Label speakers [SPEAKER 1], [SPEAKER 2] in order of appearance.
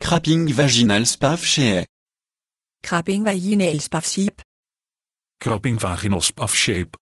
[SPEAKER 1] Crapping vaginal spafschee.
[SPEAKER 2] Crapping vaginal spafschip.
[SPEAKER 1] Crapping vaginal spafschip.